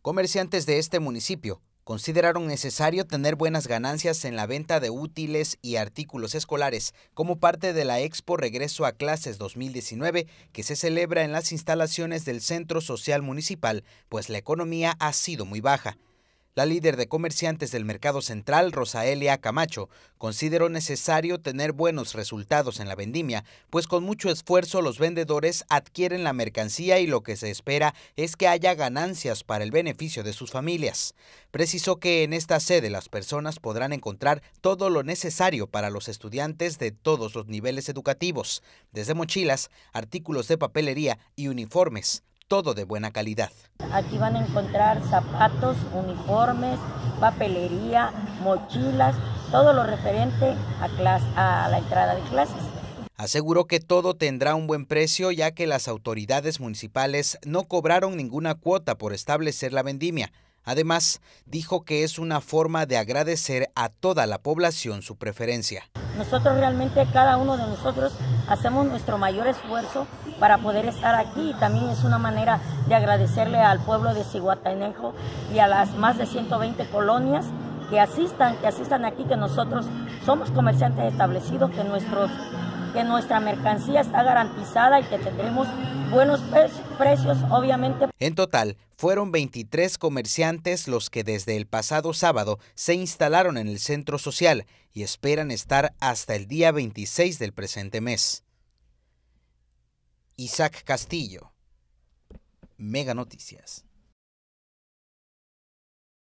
Comerciantes de este municipio consideraron necesario tener buenas ganancias en la venta de útiles y artículos escolares como parte de la Expo Regreso a Clases 2019 que se celebra en las instalaciones del Centro Social Municipal, pues la economía ha sido muy baja. La líder de comerciantes del mercado central, Rosaelia Camacho, consideró necesario tener buenos resultados en la vendimia, pues con mucho esfuerzo los vendedores adquieren la mercancía y lo que se espera es que haya ganancias para el beneficio de sus familias. Precisó que en esta sede las personas podrán encontrar todo lo necesario para los estudiantes de todos los niveles educativos, desde mochilas, artículos de papelería y uniformes todo de buena calidad. Aquí van a encontrar zapatos, uniformes, papelería, mochilas, todo lo referente a, la entrada de clases. Aseguró que todo tendrá un buen precio ya que las autoridades municipales no cobraron ninguna cuota por establecer la vendimia. Además, dijo que es una forma de agradecer a toda la población su preferencia. Nosotros realmente, cada uno de nosotros, hacemos nuestro mayor esfuerzo para poder estar aquí. Y También es una manera de agradecerle al pueblo de Cihuatanejo y a las más de 120 colonias que asistan, que asistan aquí, que nosotros somos comerciantes establecidos, que nuestros que nuestra mercancía está garantizada y que tendremos buenos precios, obviamente. En total, fueron 23 comerciantes los que desde el pasado sábado se instalaron en el centro social y esperan estar hasta el día 26 del presente mes. Isaac Castillo, Mega Noticias.